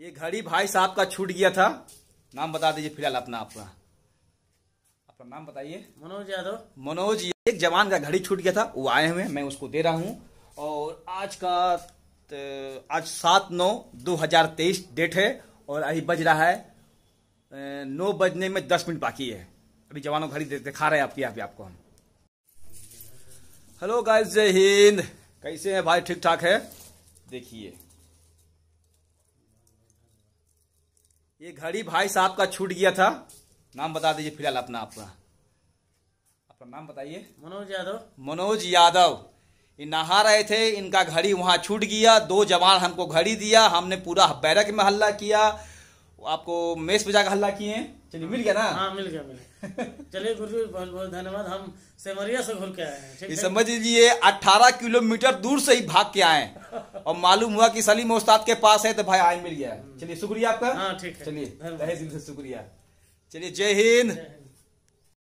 ये घड़ी भाई साहब का छूट गया था नाम बता दीजिए फिलहाल अपना आपका अपना नाम बताइए मनोज यादव मनोज एक जवान का घड़ी छूट गया था वो आए हुए मैं उसको दे रहा हूँ और आज का आज सात नौ दो हजार तेईस डेट है और अभी बज रहा है नौ बजने में दस मिनट बाकी है अभी जवानों घड़ी दिखा रहे हैं आपकी अभी आपको हम हेलो गाइस जय हिंद कैसे हैं भाई ठीक ठाक है देखिए ये घड़ी भाई साहब का छूट गया था नाम बता दीजिए फिलहाल अपना आपका अपना नाम बताइए मनोज यादव मनोज यादव ये नहा रहे थे इनका घड़ी वहाँ छूट गया दो जवान हमको घड़ी दिया हमने पूरा बैरक में हल्ला किया आपको मेस पे जाकर हल्ला किए चलिए मिल गया ना हाँ मिल गया मिल गया चलिए गुरु बहुत बहुत धन्यवाद हम सेमरिया से घूर के आए हैं समझ लीजिए अट्ठारह किलोमीटर दूर से ही भाग के आए और मालूम हुआ कि सलीम उस्ताद के पास है तो भाई आई मिल गया हम्म। चलिए शुक्रिया आपका हाँ, ठीक है चलिए से शुक्रिया चलिए जय हिंद